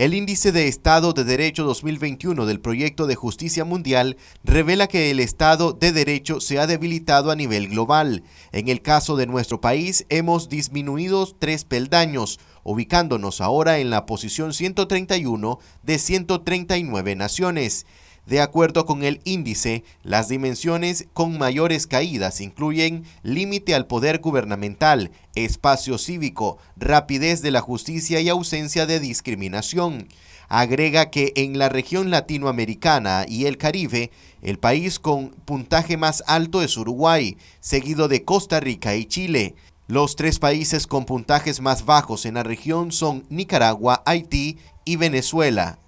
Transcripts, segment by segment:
El índice de Estado de Derecho 2021 del Proyecto de Justicia Mundial revela que el Estado de Derecho se ha debilitado a nivel global. En el caso de nuestro país, hemos disminuido tres peldaños, ubicándonos ahora en la posición 131 de 139 naciones. De acuerdo con el índice, las dimensiones con mayores caídas incluyen límite al poder gubernamental, espacio cívico, rapidez de la justicia y ausencia de discriminación. Agrega que en la región latinoamericana y el Caribe, el país con puntaje más alto es Uruguay, seguido de Costa Rica y Chile. Los tres países con puntajes más bajos en la región son Nicaragua, Haití y Venezuela.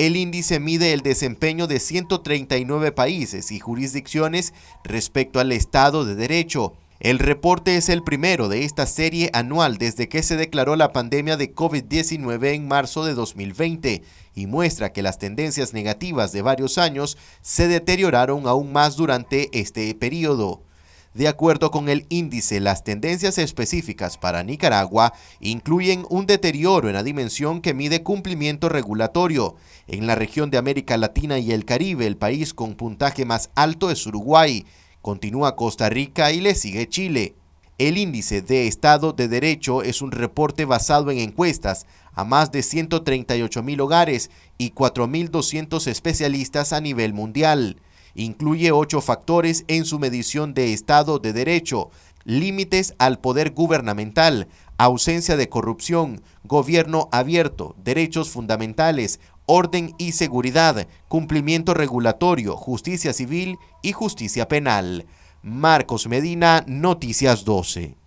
El índice mide el desempeño de 139 países y jurisdicciones respecto al Estado de Derecho. El reporte es el primero de esta serie anual desde que se declaró la pandemia de COVID-19 en marzo de 2020 y muestra que las tendencias negativas de varios años se deterioraron aún más durante este periodo. De acuerdo con el índice, las tendencias específicas para Nicaragua incluyen un deterioro en la dimensión que mide cumplimiento regulatorio. En la región de América Latina y el Caribe, el país con puntaje más alto es Uruguay, continúa Costa Rica y le sigue Chile. El índice de Estado de Derecho es un reporte basado en encuestas a más de 138 mil hogares y 4.200 especialistas a nivel mundial. Incluye ocho factores en su medición de Estado de Derecho, límites al poder gubernamental, ausencia de corrupción, gobierno abierto, derechos fundamentales, orden y seguridad, cumplimiento regulatorio, justicia civil y justicia penal. Marcos Medina, Noticias 12.